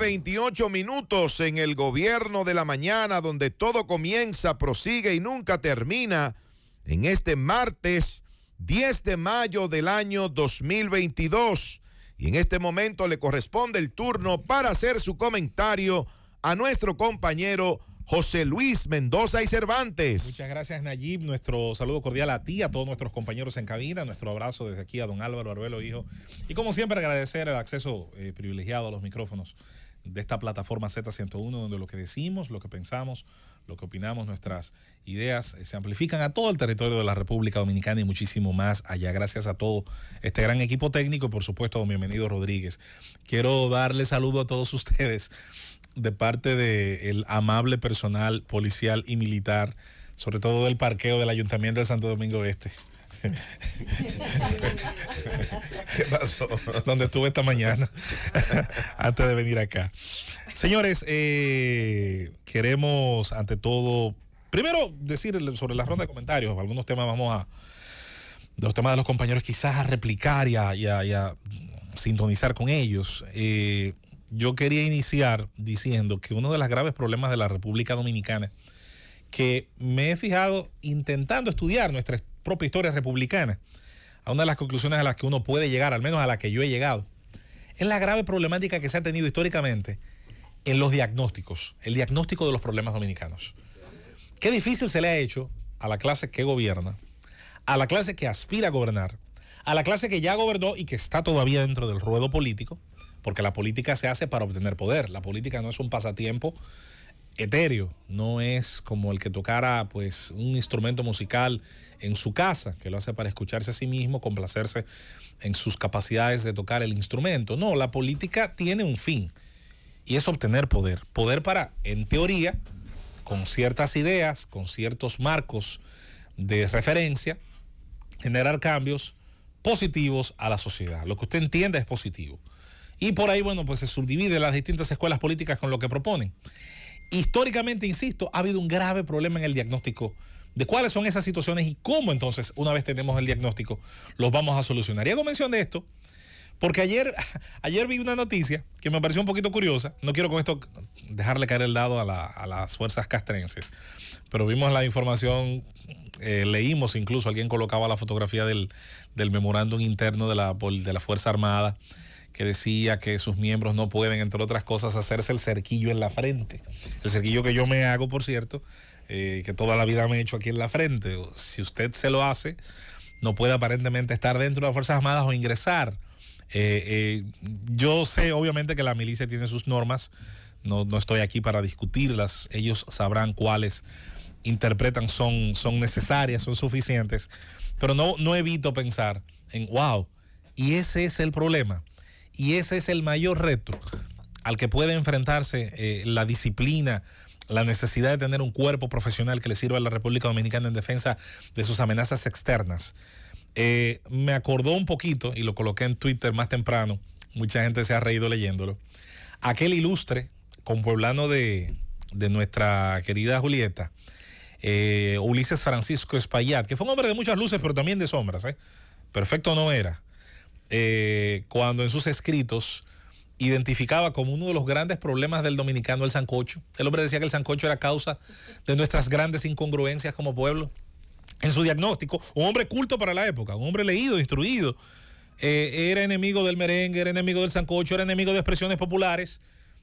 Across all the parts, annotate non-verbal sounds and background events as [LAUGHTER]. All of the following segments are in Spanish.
28 minutos en el gobierno de la mañana, donde todo comienza, prosigue y nunca termina, en este martes 10 de mayo del año 2022. Y en este momento le corresponde el turno para hacer su comentario a nuestro compañero José Luis Mendoza y Cervantes. Muchas gracias, Nayib. Nuestro saludo cordial a ti, a todos nuestros compañeros en cabina. Nuestro abrazo desde aquí a don Álvaro Arbelo, hijo. Y como siempre, agradecer el acceso eh, privilegiado a los micrófonos de esta plataforma Z101, donde lo que decimos, lo que pensamos, lo que opinamos, nuestras ideas eh, se amplifican a todo el territorio de la República Dominicana y muchísimo más allá. Gracias a todo este gran equipo técnico y por supuesto a don bienvenido Rodríguez. Quiero darle saludo a todos ustedes de parte del amable personal policial y militar, sobre todo del parqueo del Ayuntamiento de Santo Domingo Este. ¿Qué pasó? Donde estuve esta mañana, antes de venir acá. Señores, eh, queremos ante todo, primero decir sobre la ronda de comentarios, algunos temas vamos a, de los temas de los compañeros quizás a replicar y a, sintonizar con ellos. Eh, yo quería iniciar diciendo que uno de los graves problemas de la República Dominicana, que me he fijado intentando estudiar nuestra, historia propia historia republicana, a una de las conclusiones a las que uno puede llegar, al menos a la que yo he llegado, es la grave problemática que se ha tenido históricamente en los diagnósticos, el diagnóstico de los problemas dominicanos. Qué difícil se le ha hecho a la clase que gobierna, a la clase que aspira a gobernar, a la clase que ya gobernó y que está todavía dentro del ruedo político, porque la política se hace para obtener poder, la política no es un pasatiempo etéreo, no es como el que tocara pues un instrumento musical en su casa, que lo hace para escucharse a sí mismo, complacerse en sus capacidades de tocar el instrumento. No, la política tiene un fin y es obtener poder. Poder para, en teoría, con ciertas ideas, con ciertos marcos de referencia, generar cambios positivos a la sociedad. Lo que usted entienda es positivo. Y por ahí, bueno, pues se subdivide las distintas escuelas políticas con lo que proponen históricamente, insisto, ha habido un grave problema en el diagnóstico de cuáles son esas situaciones y cómo entonces, una vez tenemos el diagnóstico, los vamos a solucionar. Y hago mención de esto, porque ayer, [LAUGHS] ayer vi una noticia que me pareció un poquito curiosa. No quiero con esto dejarle caer el dado a, las fuerzas castrenses, pero vimos la información, eh, leímos incluso, alguien colocaba la fotografía del, memorándum interno de la Fuerza Armada que decía que sus miembros no pueden, entre otras cosas, hacerse el cerquillo en la frente. El cerquillo que yo me hago, por cierto, eh, que toda la vida me he hecho aquí en la frente. Si usted se lo hace, no puede aparentemente estar dentro de las Fuerzas Armadas o ingresar. Eh, eh, yo sé, obviamente, que la milicia tiene sus normas. No, estoy aquí para discutirlas. Ellos sabrán cuáles interpretan son, son necesarias, son suficientes. Pero no, no evito pensar en, wow, y ese es el problema. Y ese es el mayor reto al que puede enfrentarse eh, la disciplina, la necesidad de tener un cuerpo profesional que le sirva a la República Dominicana en defensa de sus amenazas externas. Eh, me acordó un poquito, y lo coloqué en Twitter más temprano, mucha gente se ha reído leyéndolo, aquel ilustre compueblano de, de nuestra querida Julieta, eh, Ulises Francisco Espaillat, que fue un hombre de muchas luces, pero también de sombras. Perfecto no era eh, cuando en sus escritos identificaba como uno de los grandes problemas del dominicano el sancocho. El hombre decía que el sancocho era causa de nuestras grandes incongruencias como pueblo. En su diagnóstico, un hombre culto para la época, un hombre leído, instruido, eh, era enemigo del merengue, era enemigo del sancocho, era enemigo de expresiones populares,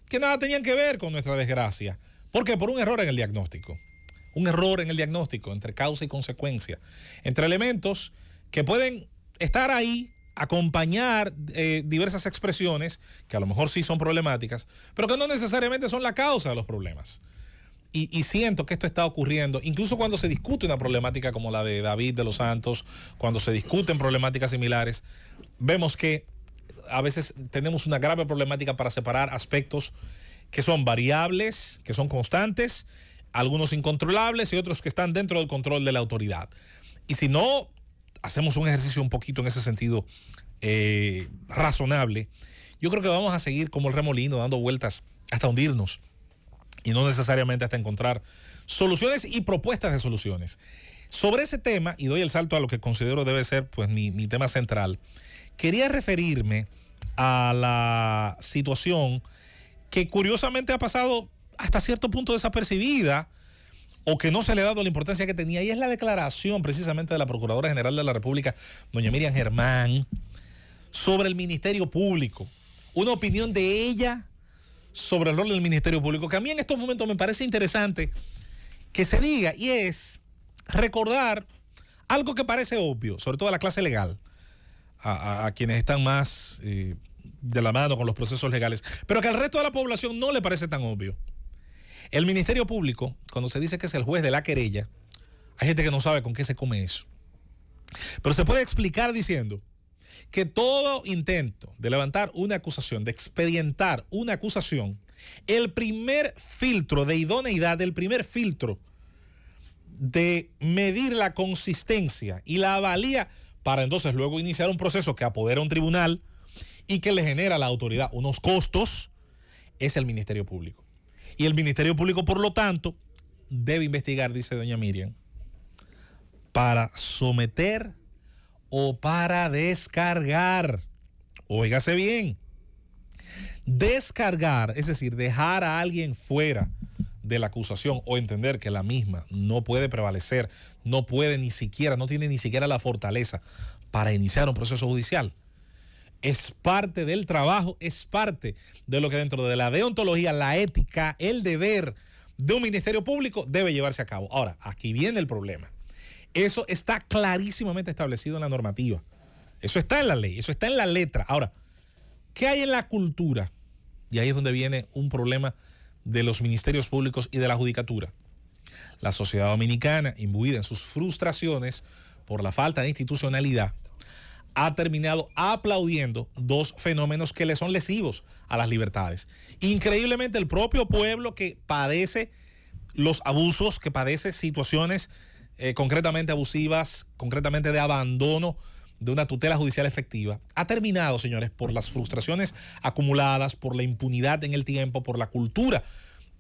que nada tenían que ver con nuestra desgracia. ¿Por qué? Por un error en el diagnóstico. Un error en el diagnóstico entre causa y consecuencia, entre elementos que pueden estar ahí acompañar eh, diversas expresiones que a lo mejor sí son problemáticas, pero que no necesariamente son la causa de los problemas. y, siento que esto está ocurriendo, incluso cuando se discute una problemática como la de David de los Santos, cuando se discuten problemáticas similares, vemos que a veces tenemos una grave problemática para separar aspectos que son variables, que son constantes, algunos incontrolables y otros que están dentro del control de la autoridad. Y si no hacemos un ejercicio un poquito en ese sentido eh, razonable, yo creo que vamos a seguir como el remolino dando vueltas hasta hundirnos y no necesariamente hasta encontrar soluciones y propuestas de soluciones. Sobre ese tema, y doy el salto a lo que considero debe ser pues, mi, mi tema central, quería referirme a la situación que curiosamente ha pasado hasta cierto punto desapercibida o que no se le ha dado la importancia que tenía, y es la declaración precisamente de la Procuradora General de la República, doña Miriam Germán, sobre el Ministerio Público. Una opinión de ella sobre el rol del Ministerio Público, que a mí en estos momentos me parece interesante que se diga, y es recordar algo que parece obvio, sobre todo a la clase legal, a, quienes están más eh, de la mano con los procesos legales, pero que al resto de la población no le parece tan obvio. El Ministerio Público, cuando se dice que es el juez de la querella, hay gente que no sabe con qué se come eso. Pero se puede explicar diciendo que todo intento de levantar una acusación, de expedientar una acusación, el primer filtro de idoneidad, el primer filtro de medir la consistencia y la valía para entonces luego iniciar un proceso que apodera un tribunal y que le genera a la autoridad unos costos, es el Ministerio Público. Y el Ministerio Público, por lo tanto, debe investigar, dice doña Miriam, para someter o para descargar. Óigase bien. Descargar, es decir, dejar a alguien fuera de la acusación o entender que la misma no puede prevalecer, no puede ni siquiera, no tiene ni siquiera la fortaleza para iniciar un proceso judicial es parte del trabajo, es parte de lo que dentro de la deontología, la ética, el deber de un ministerio público debe llevarse a cabo. Ahora, aquí viene el problema. Eso está clarísimamente establecido en la normativa. Eso está en la ley, eso está en la letra. Ahora, ¿qué hay en la cultura? Y ahí es donde viene un problema de los ministerios públicos y de la judicatura. La sociedad dominicana, imbuida en sus frustraciones por la falta de institucionalidad, ha terminado aplaudiendo dos fenómenos que le son lesivos a las libertades. Increíblemente el propio pueblo que padece los abusos, que padece situaciones eh, concretamente abusivas, concretamente de abandono de una tutela judicial efectiva, ha terminado, señores, por las frustraciones acumuladas, por la impunidad en el tiempo, por la cultura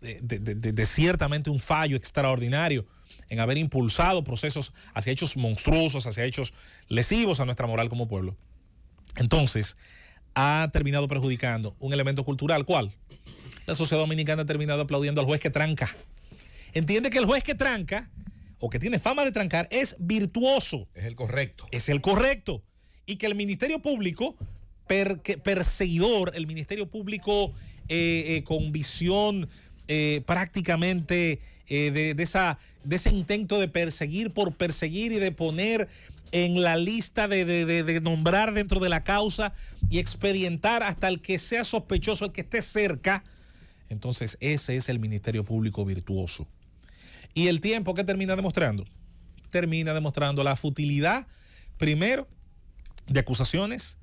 eh, de, de ciertamente un fallo extraordinario en haber impulsado procesos hacia hechos monstruosos, hacia hechos lesivos a nuestra moral como pueblo. Entonces, ha terminado perjudicando un elemento cultural. ¿Cuál? La sociedad dominicana ha terminado aplaudiendo al juez que tranca. Entiende que el juez que tranca, o que tiene fama de trancar, es virtuoso. Es el correcto. Es el correcto. Y que el Ministerio Público, perseguidor, el Ministerio Público eh, eh, con visión eh, prácticamente eh, de, esa, ese intento de perseguir por perseguir y de poner en la lista de, nombrar dentro de la causa y expedientar hasta el que sea sospechoso, el que esté cerca. Entonces ese es el Ministerio Público virtuoso. Y el tiempo que termina demostrando, termina demostrando la futilidad, primero, de acusaciones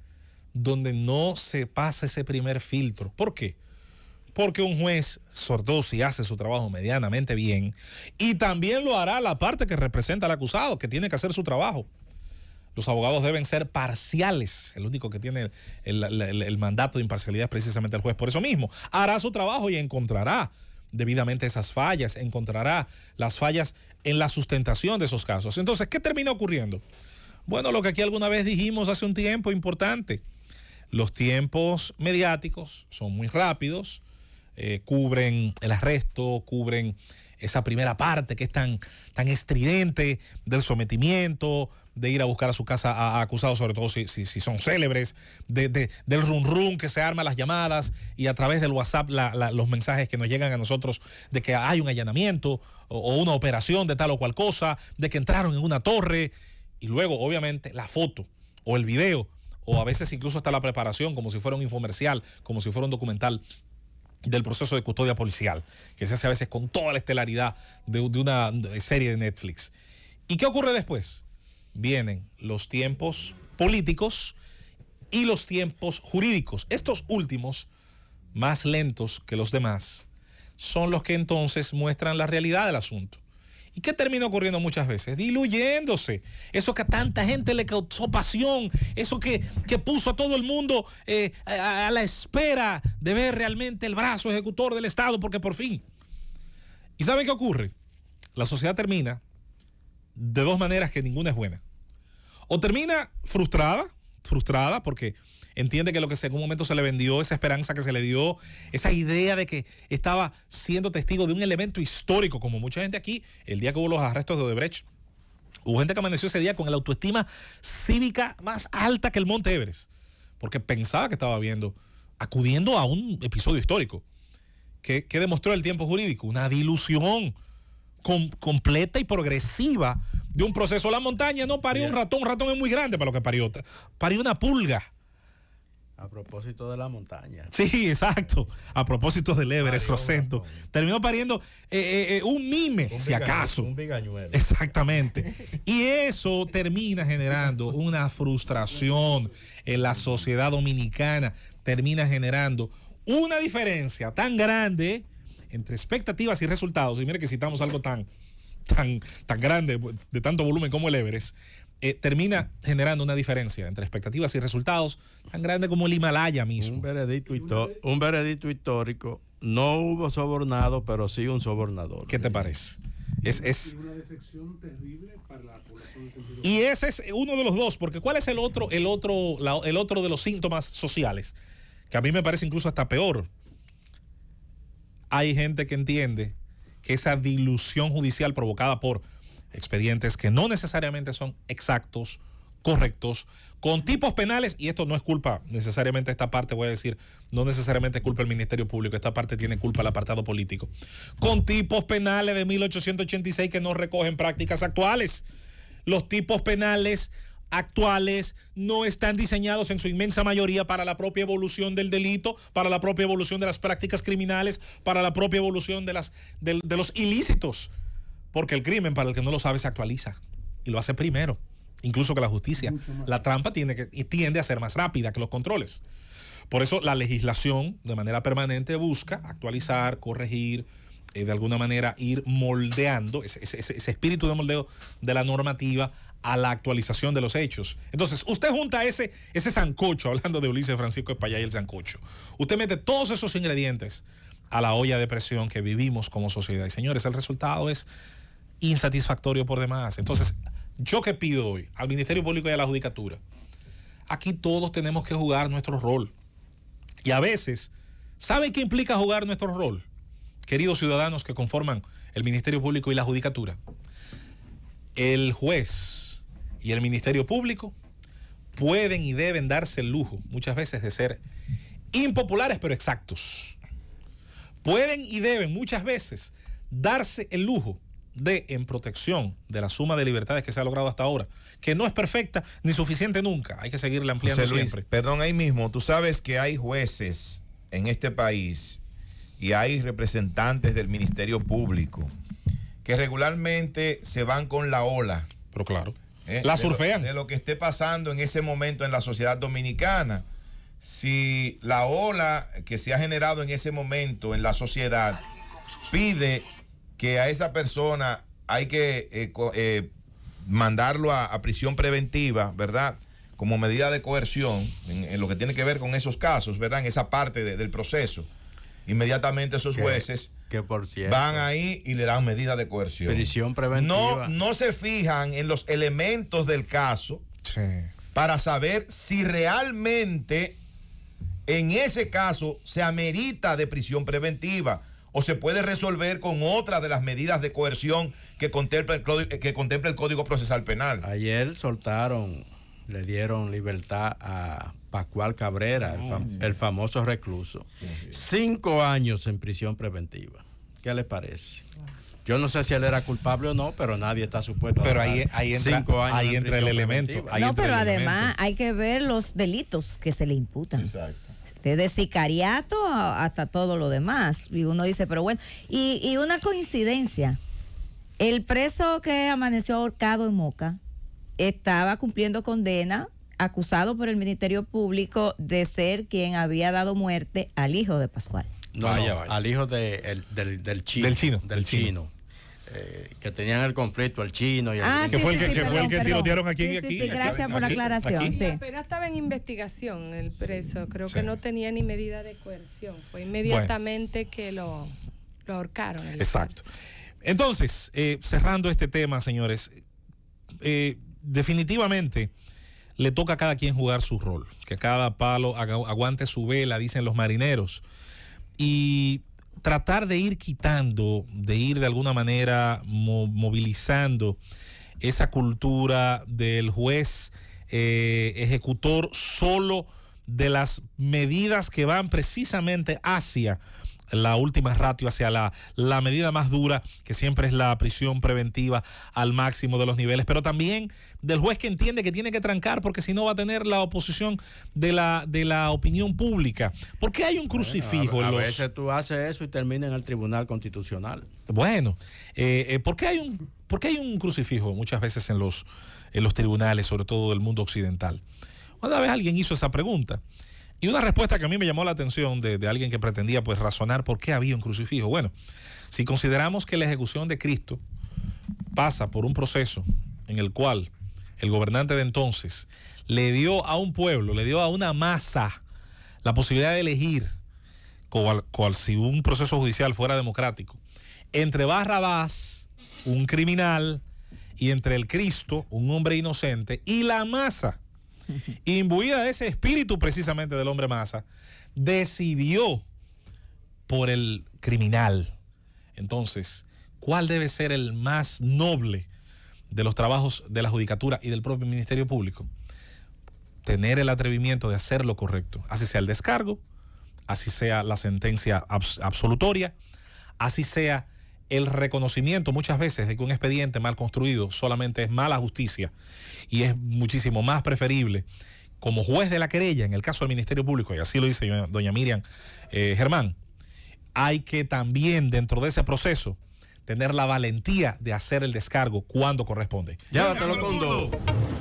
donde no se pasa ese primer filtro. ¿Por qué? porque un juez, sobre todo si hace su trabajo medianamente bien, y también lo hará la parte que representa al acusado, que tiene que hacer su trabajo. Los abogados deben ser parciales. El único que tiene el, el mandato de imparcialidad es precisamente el juez. Por eso mismo, hará su trabajo y encontrará debidamente esas fallas, encontrará las fallas en la sustentación de esos casos. Entonces, ¿qué termina ocurriendo? Bueno, lo que aquí alguna vez dijimos hace un tiempo importante, los tiempos mediáticos son muy rápidos, eh, cubren el arresto, cubren esa primera parte que es tan, tan estridente del sometimiento, de ir a buscar a su casa a, acusados, sobre todo si, si, son célebres, del run run que se arma las llamadas y a través del WhatsApp los mensajes que nos llegan a nosotros de que hay un allanamiento o una operación de tal o cual cosa, de que entraron en una torre y luego obviamente la foto o el video o a veces incluso hasta la preparación como si fuera un infomercial, como si fuera un documental del proceso de custodia policial, que se hace a veces con toda la estelaridad de, de una serie de Netflix. ¿Y qué ocurre después? Vienen los tiempos políticos y los tiempos jurídicos. Estos últimos, más lentos que los demás, son los que entonces muestran la realidad del asunto. ¿Y qué termina ocurriendo muchas veces? Diluyéndose. Eso que a tanta gente le causó pasión, eso que, puso a todo el mundo eh, a la espera de ver realmente el brazo ejecutor del Estado, porque por fin. ¿Y saben qué ocurre? La sociedad termina de dos maneras que ninguna es buena. O termina frustrada, frustrada porque entiende que lo que en un momento se le vendió, esa esperanza que se le dio, esa idea de que estaba siendo testigo de un elemento histórico, como mucha gente aquí, el día que hubo los arrestos de Odebrecht, hubo gente que amaneció ese día con la autoestima cívica más alta que el Monte Everest, porque pensaba que estaba viendo, acudiendo a un episodio histórico. que, que demostró el tiempo jurídico? Una dilución completa y progresiva de un proceso. La montaña no parió un ratón, un ratón es muy grande para lo que parió. Parió una pulga. A propósito de la montaña. [LAUGHS] Sí, exacto. A propósito del Everest, Rosento. Terminó pariendo eh, eh, eh, un mime, si acaso. Un Exactamente. [LAUGHS] y eso termina generando una frustración en la sociedad dominicana. Termina generando una diferencia tan grande entre expectativas y resultados. Y mire que citamos algo tan, tan, tan grande, de tanto volumen como el Everest eh, termina generando una diferencia entre expectativas y resultados tan grande como el Himalaya mismo. Un veredicto, histórico. No hubo sobornado, pero sí un sobornador. ¿Qué te parece? Es, una decepción terrible para la población Y ese es uno de los dos, porque ¿cuál es el otro, el otro, el otro de los síntomas sociales? Que a mí me parece incluso hasta peor. Hay gente que entiende que esa dilución judicial provocada por expedientes que no necesariamente son exactos, correctos, con tipos penales, y esto no es culpa necesariamente esta parte, voy a decir, no necesariamente es culpa del Ministerio Público, esta parte tiene culpa el apartado político, con tipos penales de 1886 que no recogen prácticas actuales. Los tipos penales actuales no están diseñados en su inmensa mayoría para la propia evolución del delito, para la propia evolución de las prácticas criminales, para la propia evolución de, las, de los ilícitos porque el crimen, para el que no lo sabe, se actualiza y lo hace primero, incluso que la justicia. La trampa tiene que, tiende a ser más rápida que los controles. Por eso la legislación de manera permanente busca actualizar, corregir, eh, de alguna manera ir moldeando ese, espíritu de moldeo de la normativa a la actualización de los hechos. Entonces, usted junta ese, ese sancocho, [LAUGHS] hablando de Ulises Francisco Espaillat y el sancocho, usted mete todos esos ingredientes a la olla de presión que vivimos como sociedad. Y señores, el resultado es insatisfactorio por demás. Entonces, yo que pido hoy al Ministerio Público y a la Judicatura, aquí todos tenemos que jugar nuestro rol. Y a veces, ¿saben qué implica jugar nuestro rol? Queridos ciudadanos que conforman el Ministerio Público y la Judicatura, el juez y el Ministerio Público pueden y deben darse el lujo muchas veces de ser impopulares pero exactos. Pueden y deben muchas veces darse el lujo de en protección de la suma de libertades que se ha logrado hasta ahora, que no es perfecta ni suficiente nunca, hay que seguirla ampliando siempre. Perdón, ahí mismo, tú sabes que hay jueces en este país y hay representantes del Ministerio Público que regularmente se van con la ola. Pero claro, ¿eh? la surfean. de lo que esté pasando en ese momento en la sociedad dominicana. Si la ola que se ha generado en ese momento en la sociedad pide que a esa persona hay que eh, eh, mandarlo a, prisión preventiva, ¿verdad? Como medida de coerción en, lo que tiene que ver con esos casos, ¿verdad? En esa parte del proceso. Inmediatamente esos jueces van ahí y le dan medida de coerción. Prisión preventiva. No, se fijan en los elementos del caso para saber si realmente en ese caso se amerita de prisión preventiva o se puede resolver con otra de las medidas de coerción que contempla el, que contempla el Código Procesal Penal. Ayer soltaron, le dieron libertad a Pascual Cabrera, el, mm. famoso recluso. Cinco años en prisión preventiva. ¿Qué le parece? Yo no sé si él era culpable o no, pero nadie está supuesto. Pero ahí, ahí entra, ahí entra el elemento. no, pero además hay que ver los delitos que se le imputan. Exacto. Este, de sicariato hasta todo lo demás. Y uno dice, pero bueno, y, y una coincidencia, el preso que amaneció ahorcado en Moca estaba cumpliendo condena acusado por el Ministerio Público de ser quien había dado muerte al hijo de Pascual. No, al hijo del, del, chino. Del chino. Del chino. Eh, que tenían el conflicto, al chino y al ah, que fue el que, que, fue el que tirotearon aquí aquí. gracias por la aclaración. Pero estaba en investigación el preso, creo que no tenía ni medida de coerción, fue inmediatamente que lo, lo ahorcaron. Exacto. Entonces, eh, cerrando este tema, señores, eh, definitivamente le toca a cada quien jugar su rol, que cada palo aguante su vela, dicen los marineros. Y tratar de ir quitando, de ir de alguna manera movilizando esa cultura del juez eh, ejecutor solo de las medidas que van precisamente hacia la última ratio hacia la, medida más dura, que siempre es la prisión preventiva al máximo de los niveles, pero también del juez que entiende que tiene que trancar porque si no va a tener la oposición de la, de la opinión pública. ¿Por qué hay un crucifijo. a, veces tú haces eso y termina en el Tribunal Constitucional. Bueno, eh, eh, ¿por qué hay un hay un crucifijo muchas veces en los, en los tribunales, sobre todo del mundo occidental? Una vez alguien hizo esa pregunta y una respuesta que a mí me llamó la atención de, alguien que pretendía pues razonar por qué había un crucifijo. Bueno, si consideramos que la ejecución de Cristo pasa por un proceso en el cual el gobernante de entonces le dio a un pueblo, le dio a una masa la posibilidad de elegir, cual, cual si un proceso judicial fuera democrático, entre Barrabás, un criminal, y entre el Cristo, un hombre inocente, y la masa, imbuida de ese espíritu precisamente del hombre masa, decidió por el criminal. Entonces, ¿cuál debe ser el más noble de los trabajos de la Judicatura y del propio Ministerio Público? Tener el atrevimiento de hacer lo correcto, así sea el descargo, así sea la sentencia absolutoria, así sea el reconocimiento muchas veces de que un expediente mal construido solamente es mala justicia y es muchísimo más preferible como juez de la querella, en el caso del Ministerio Público, y así lo dice doña Miriam eh, Germán, hay que también dentro de ese proceso tener la valentía de hacer el descargo cuando corresponde. con